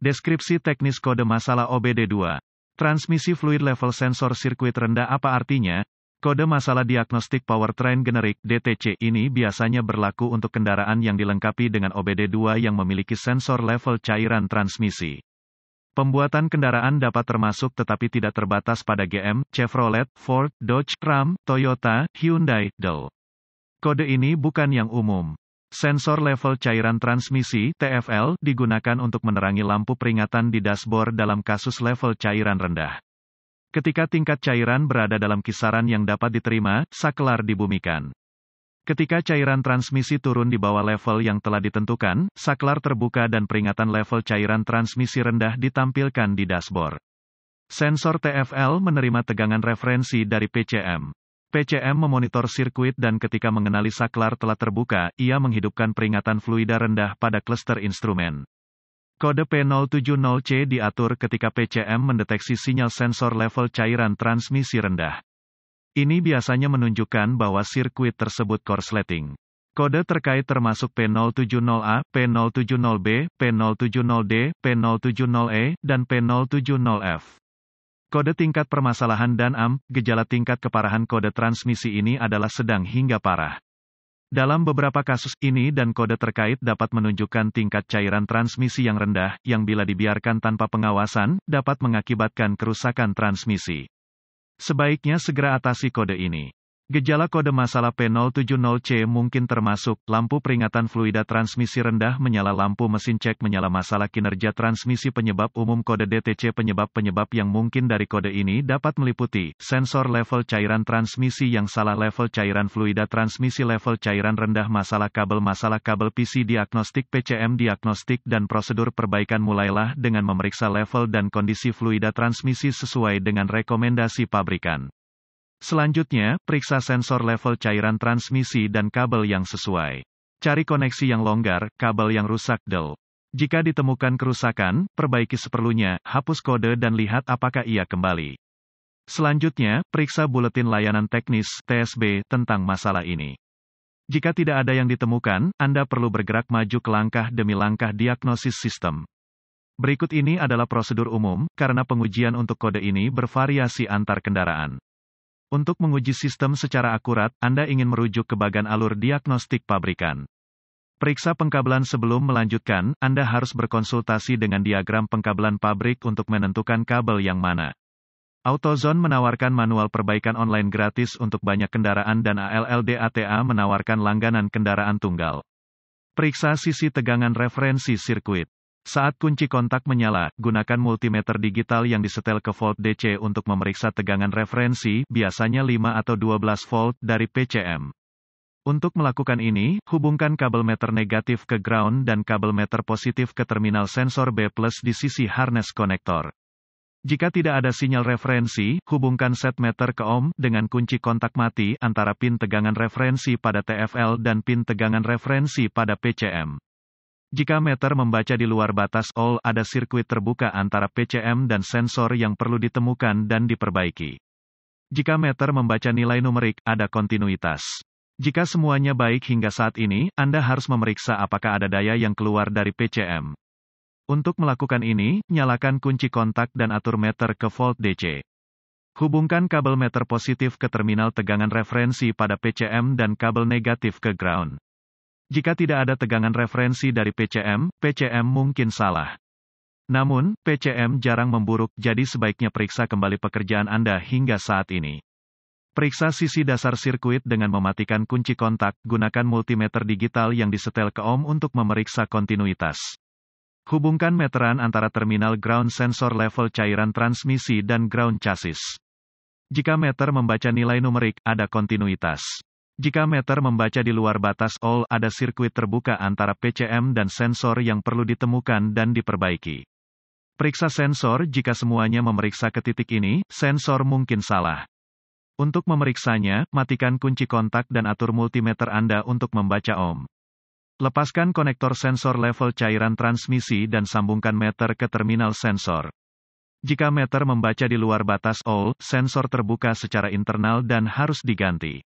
Deskripsi teknis kode masalah OBD2. Transmisi fluid level sensor sirkuit rendah apa artinya? Kode masalah diagnostik powertrain generik DTC ini biasanya berlaku untuk kendaraan yang dilengkapi dengan OBD2 yang memiliki sensor level cairan transmisi. Pembuatan kendaraan dapat termasuk tetapi tidak terbatas pada GM, Chevrolet, Ford, Dodge, Ram, Toyota, Hyundai, Dell. Kode ini bukan yang umum. Sensor level cairan transmisi (TFL) digunakan untuk menerangi lampu peringatan di dashboard dalam kasus level cairan rendah. Ketika tingkat cairan berada dalam kisaran yang dapat diterima, saklar dibumikan. Ketika cairan transmisi turun di bawah level yang telah ditentukan, saklar terbuka dan peringatan level cairan transmisi rendah ditampilkan di dashboard. Sensor TFL menerima tegangan referensi dari PCM. PCM memonitor sirkuit dan ketika mengenali saklar telah terbuka, ia menghidupkan peringatan fluida rendah pada kluster instrumen. Kode P070C diatur ketika PCM mendeteksi sinyal sensor level cairan transmisi rendah. Ini biasanya menunjukkan bahwa sirkuit tersebut korsleting. Kode terkait termasuk P070A, P070B, P070D, P070E, dan P070F. Kode tingkat permasalahan dan AM, gejala tingkat keparahan kode transmisi ini adalah sedang hingga parah. Dalam beberapa kasus ini dan kode terkait dapat menunjukkan tingkat cairan transmisi yang rendah, yang bila dibiarkan tanpa pengawasan, dapat mengakibatkan kerusakan transmisi. Sebaiknya segera atasi kode ini. Gejala kode masalah P070C mungkin termasuk lampu peringatan fluida transmisi rendah menyala lampu mesin cek menyala masalah kinerja transmisi penyebab umum kode DTC penyebab-penyebab yang mungkin dari kode ini dapat meliputi sensor level cairan transmisi yang salah level cairan fluida transmisi level cairan rendah masalah kabel masalah kabel PC diagnostik PCM diagnostik dan prosedur perbaikan mulailah dengan memeriksa level dan kondisi fluida transmisi sesuai dengan rekomendasi pabrikan. Selanjutnya, periksa sensor level cairan transmisi dan kabel yang sesuai. Cari koneksi yang longgar, kabel yang rusak del. Jika ditemukan kerusakan, perbaiki seperlunya, hapus kode dan lihat apakah ia kembali. Selanjutnya, periksa buletin layanan teknis TSB tentang masalah ini. Jika tidak ada yang ditemukan, Anda perlu bergerak maju ke langkah demi langkah diagnosis sistem. Berikut ini adalah prosedur umum, karena pengujian untuk kode ini bervariasi antar kendaraan. Untuk menguji sistem secara akurat, Anda ingin merujuk ke bagan alur diagnostik pabrikan. Periksa pengkabelan sebelum melanjutkan, Anda harus berkonsultasi dengan diagram pengkabelan pabrik untuk menentukan kabel yang mana. AutoZone menawarkan manual perbaikan online gratis untuk banyak kendaraan dan ALLDATA menawarkan langganan kendaraan tunggal. Periksa sisi tegangan referensi sirkuit. Saat kunci kontak menyala, gunakan multimeter digital yang disetel ke volt DC untuk memeriksa tegangan referensi, biasanya 5 atau 12 volt, dari PCM. Untuk melakukan ini, hubungkan kabel meter negatif ke ground dan kabel meter positif ke terminal sensor B+, di sisi harness konektor. Jika tidak ada sinyal referensi, hubungkan set meter ke ohm dengan kunci kontak mati antara pin tegangan referensi pada TFL dan pin tegangan referensi pada PCM. Jika meter membaca di luar batas all, ada sirkuit terbuka antara PCM dan sensor yang perlu ditemukan dan diperbaiki. Jika meter membaca nilai numerik, ada kontinuitas. Jika semuanya baik hingga saat ini, Anda harus memeriksa apakah ada daya yang keluar dari PCM. Untuk melakukan ini, nyalakan kunci kontak dan atur meter ke volt DC. Hubungkan kabel meter positif ke terminal tegangan referensi pada PCM dan kabel negatif ke ground. Jika tidak ada tegangan referensi dari PCM, PCM mungkin salah. Namun, PCM jarang memburuk, jadi sebaiknya periksa kembali pekerjaan Anda hingga saat ini. Periksa sisi dasar sirkuit dengan mematikan kunci kontak, gunakan multimeter digital yang disetel ke ohm untuk memeriksa kontinuitas. Hubungkan meteran antara terminal ground sensor level cairan transmisi dan ground chassis. Jika meter membaca nilai numerik, ada kontinuitas. Jika meter membaca di luar batas all, ada sirkuit terbuka antara PCM dan sensor yang perlu ditemukan dan diperbaiki. Periksa sensor jika semuanya memeriksa ke titik ini, sensor mungkin salah. Untuk memeriksanya, matikan kunci kontak dan atur multimeter Anda untuk membaca ohm. Lepaskan konektor sensor level cairan transmisi dan sambungkan meter ke terminal sensor. Jika meter membaca di luar batas all, sensor terbuka secara internal dan harus diganti.